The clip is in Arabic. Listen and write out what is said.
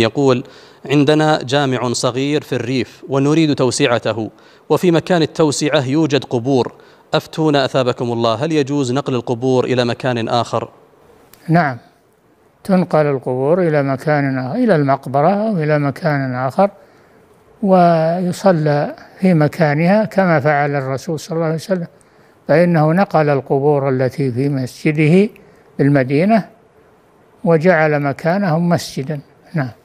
يقول عندنا جامع صغير في الريف ونريد توسعته وفي مكان التوسعة يوجد قبور أفتونا أثابكم الله هل يجوز نقل القبور إلى مكان آخر؟ نعم تنقل القبور إلى مكان إلى المقبرة أو إلى مكان آخر ويصلى في مكانها كما فعل الرسول صلى الله عليه وسلم فإنه نقل القبور التي في مسجده بالمدينة وجعل مكانهم مسجدا نعم